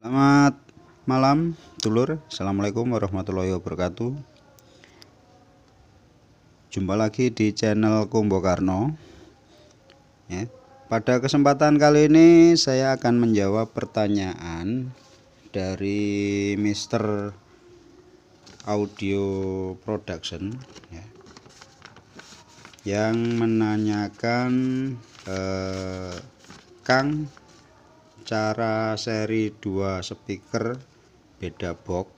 Selamat malam, dulur. Assalamualaikum warahmatullahi wabarakatuh. Jumpa lagi di channel Kumbo Karno. Ya. Pada kesempatan kali ini saya akan menjawab pertanyaan dari Mister Audio Production ya. yang menanyakan eh, Kang cara seri 2 speaker beda box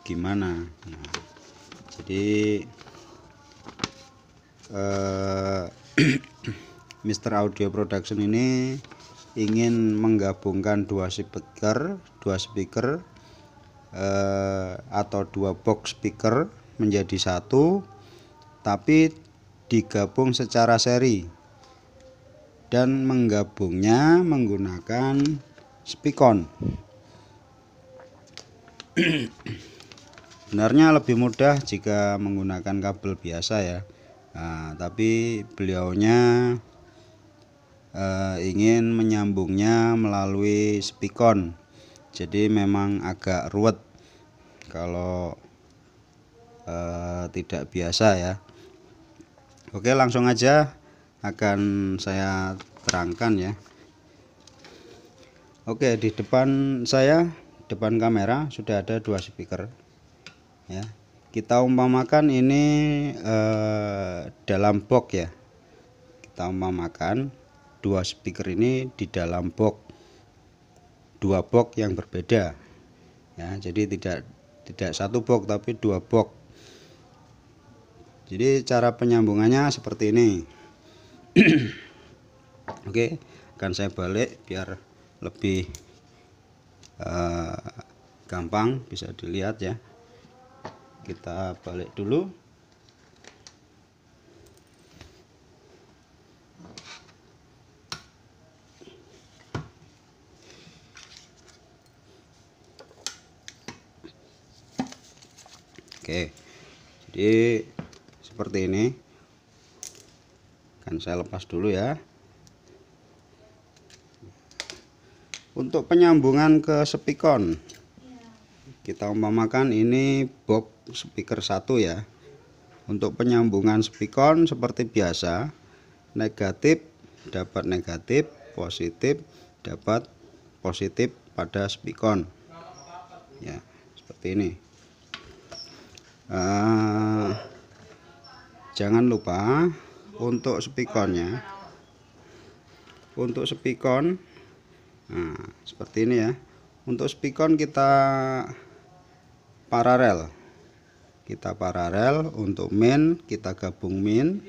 gimana nah, jadi eh, Mr. Audio Production ini ingin menggabungkan dua speaker dua speaker eh, atau dua box speaker menjadi satu tapi digabung secara seri dan menggabungnya menggunakan spikon sebenarnya lebih mudah jika menggunakan kabel biasa ya nah, tapi beliaunya eh, ingin menyambungnya melalui spikon jadi memang agak ruwet kalau eh, tidak biasa ya Oke langsung aja akan saya terangkan ya Oke di depan saya depan kamera sudah ada dua speaker ya kita umpamakan ini eh, dalam box ya kita umpamakan dua speaker ini di dalam box dua box yang berbeda ya jadi tidak tidak satu box tapi dua box jadi cara penyambungannya seperti ini Oke, akan saya balik biar lebih uh, gampang bisa dilihat ya. Kita balik dulu. Oke. Jadi seperti ini. Akan saya lepas dulu ya. untuk penyambungan ke spikon, kita umpamakan ini box speaker satu ya untuk penyambungan speakon seperti biasa negatif dapat negatif positif dapat positif pada speakon ya seperti ini uh, jangan lupa untuk speakonnya untuk speakon nah seperti ini ya untuk spikon kita paralel kita paralel untuk main kita gabung min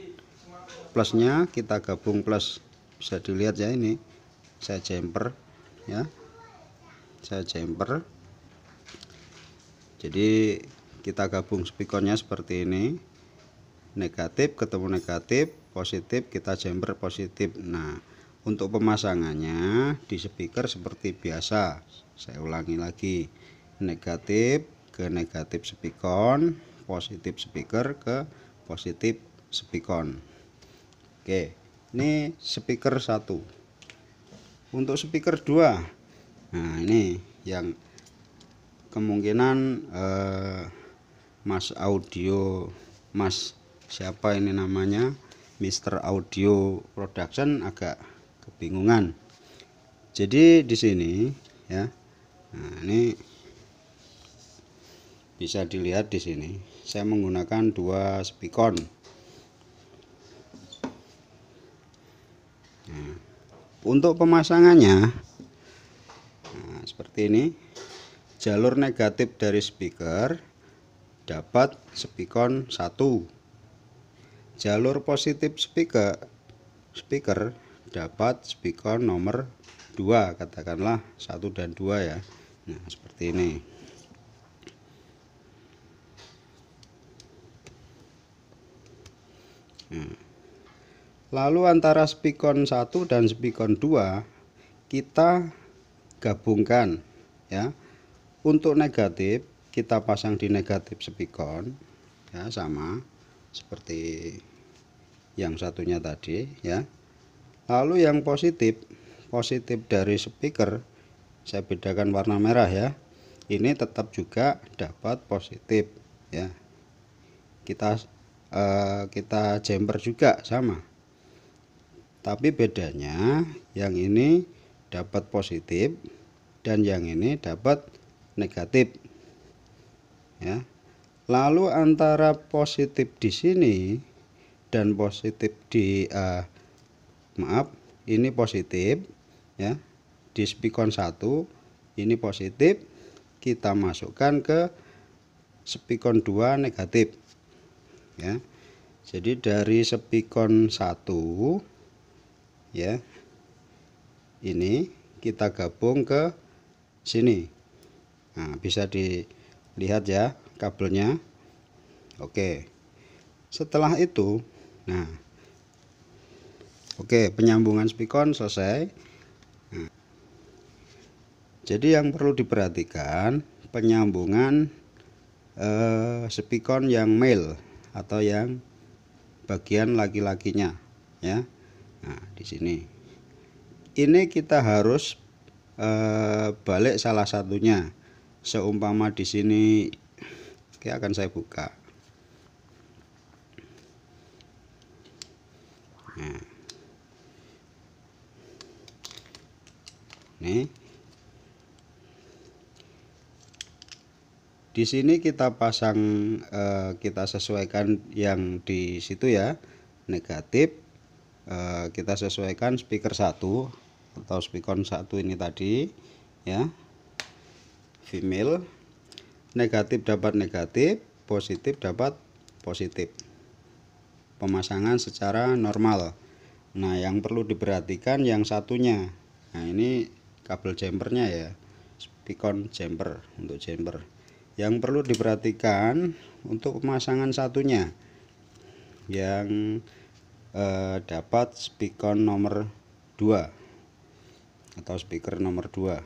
plusnya kita gabung plus bisa dilihat ya ini saya jumper ya saya jumper jadi kita gabung spikonnya seperti ini negatif ketemu negatif positif kita jumper positif nah untuk pemasangannya di speaker seperti biasa. Saya ulangi lagi. Negatif ke negatif speaker, positif speaker ke positif speaker. Oke, ini speaker satu. Untuk speaker dua, Nah, ini yang kemungkinan eh, Mas Audio Mas siapa ini namanya Mister Audio Production agak kebingungan jadi di sini ya nah ini bisa dilihat di sini saya menggunakan dua spikon nah, untuk pemasangannya nah, seperti ini jalur negatif dari speaker dapat spikon satu. jalur positif speaker speaker dapat speaker nomor 2 katakanlah 1 dan 2 ya nah seperti ini nah. lalu antara speaker 1 dan speaker 2 kita gabungkan ya untuk negatif kita pasang di negatif speaker ya sama seperti yang satunya tadi ya lalu yang positif positif dari speaker saya bedakan warna merah ya ini tetap juga dapat positif ya kita eh, kita jumper juga sama tapi bedanya yang ini dapat positif dan yang ini dapat negatif ya lalu antara positif di sini dan positif di eh, maaf ini positif ya di spikon 1 ini positif kita masukkan ke spikon 2 negatif ya jadi dari spikon 1 ya ini kita gabung ke sini nah bisa dilihat ya kabelnya oke setelah itu nah Oke, penyambungan spikon selesai. Nah. Jadi yang perlu diperhatikan penyambungan eh, spikon yang male atau yang bagian laki-lakinya, ya. Nah, di sini. Ini kita harus eh, balik salah satunya. Seumpama di sini, oke akan saya buka. ini di sini kita pasang eh, kita sesuaikan yang di situ ya negatif eh, kita sesuaikan speaker 1 atau speaker 1 ini tadi ya female negatif dapat negatif positif dapat positif pemasangan secara normal nah yang perlu diperhatikan yang satunya nah ini kabel jumpernya ya spikon jumper untuk jumper yang perlu diperhatikan untuk pemasangan satunya yang eh, dapat spikon nomor 2 atau speaker nomor 2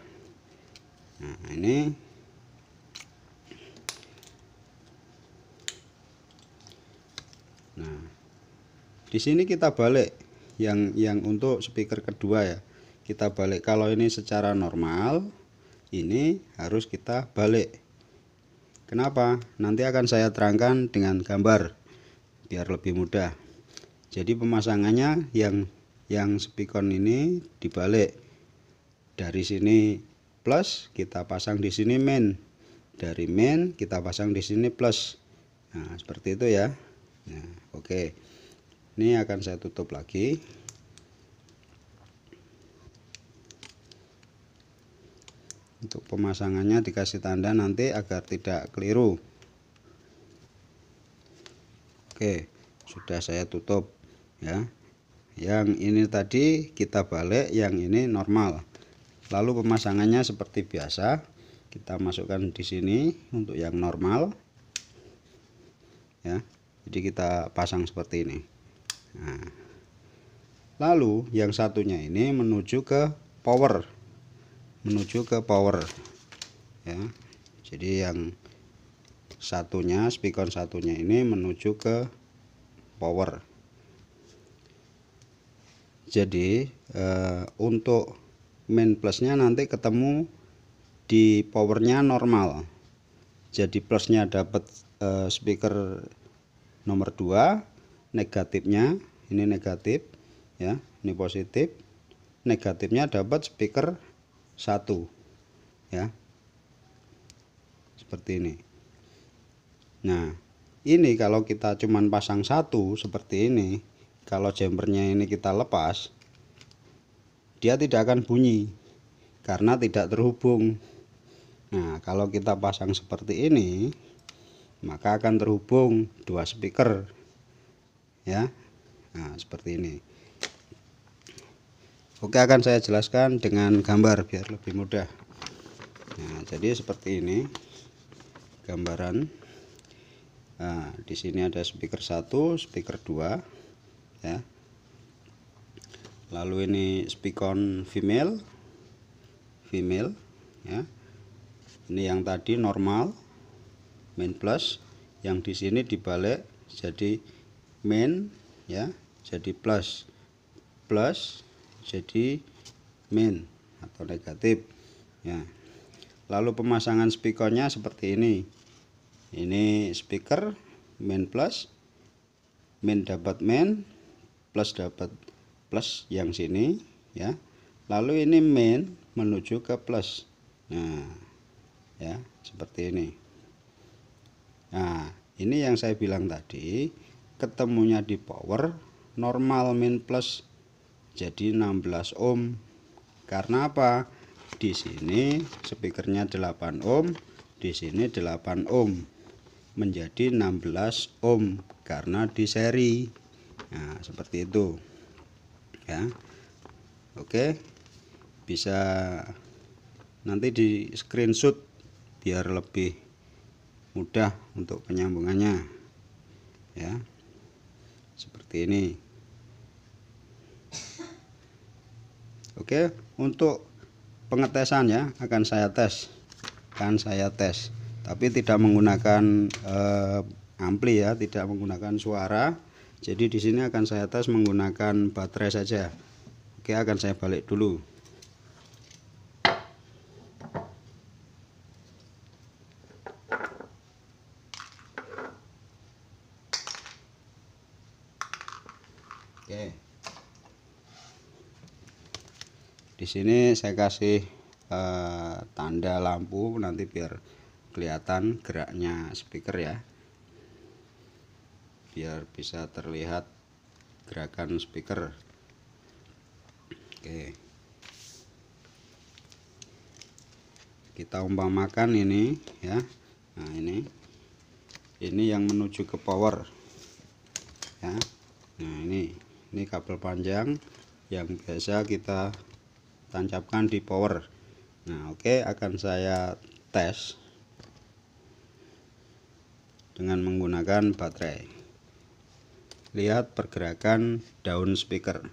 nah ini nah di sini kita balik yang yang untuk speaker kedua ya kita balik kalau ini secara normal ini harus kita balik kenapa nanti akan saya terangkan dengan gambar biar lebih mudah jadi pemasangannya yang yang spikon ini dibalik dari sini plus kita pasang di sini main dari main kita pasang di sini plus nah seperti itu ya nah, oke okay. ini akan saya tutup lagi untuk pemasangannya dikasih tanda nanti agar tidak keliru Oke sudah saya tutup ya yang ini tadi kita balik yang ini normal lalu pemasangannya seperti biasa kita masukkan di sini untuk yang normal ya jadi kita pasang seperti ini nah, lalu yang satunya ini menuju ke power menuju ke power ya jadi yang satunya speaker satunya ini menuju ke power jadi e, untuk main plusnya nanti ketemu di powernya normal jadi plusnya dapat e, eh, speaker nomor 2 negatifnya ini negatif ya ini positif negatifnya dapat speaker satu ya seperti ini nah ini kalau kita cuman pasang satu seperti ini kalau jumpernya ini kita lepas dia tidak akan bunyi karena tidak terhubung nah kalau kita pasang seperti ini maka akan terhubung dua speaker ya nah seperti ini Oke akan saya jelaskan dengan gambar biar lebih mudah nah, jadi seperti ini gambaran nah, di sini ada speaker 1 speaker 2 ya lalu ini speakon female female ya ini yang tadi normal main plus yang di sini dibalik jadi main ya jadi plus plus jadi min atau negatif ya lalu pemasangan speakernya seperti ini ini speaker min plus min dapat min, plus dapat plus yang sini ya lalu ini min menuju ke plus nah ya seperti ini nah ini yang saya bilang tadi ketemunya di power normal min plus jadi 16 ohm karena apa di sini speakernya 8 ohm di sini 8 ohm menjadi 16 ohm karena di seri nah seperti itu ya oke bisa nanti di screenshot biar lebih mudah untuk penyambungannya ya seperti ini Oke, untuk pengetesannya akan saya tes. Akan saya tes. Tapi tidak menggunakan eh, ampli ya, tidak menggunakan suara. Jadi di sini akan saya tes menggunakan baterai saja. Oke, akan saya balik dulu. Oke. Okay. di sini saya kasih uh, tanda lampu nanti biar kelihatan geraknya speaker ya biar bisa terlihat gerakan speaker oke kita umpamakan ini ya nah ini ini yang menuju ke power ya nah ini ini kabel panjang yang biasa kita tancapkan di power nah oke okay, akan saya tes dengan menggunakan baterai lihat pergerakan daun speaker oke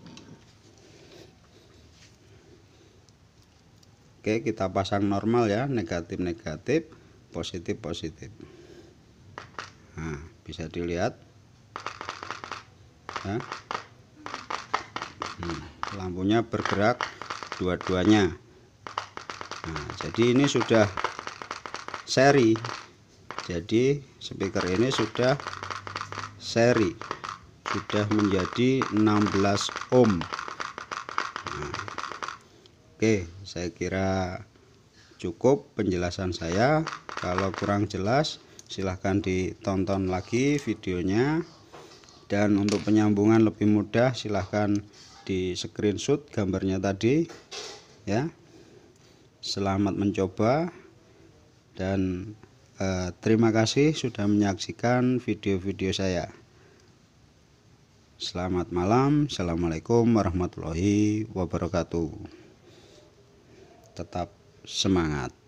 okay, kita pasang normal ya negatif-negatif positif-positif nah bisa dilihat ya. Hmm, lampunya bergerak dua-duanya nah, jadi ini sudah seri jadi speaker ini sudah seri sudah menjadi 16 ohm nah, Oke saya kira cukup penjelasan saya kalau kurang jelas silahkan ditonton lagi videonya dan untuk penyambungan lebih mudah silahkan di screenshot gambarnya tadi ya selamat mencoba dan eh, terima kasih sudah menyaksikan video-video saya selamat malam assalamualaikum warahmatullahi wabarakatuh tetap semangat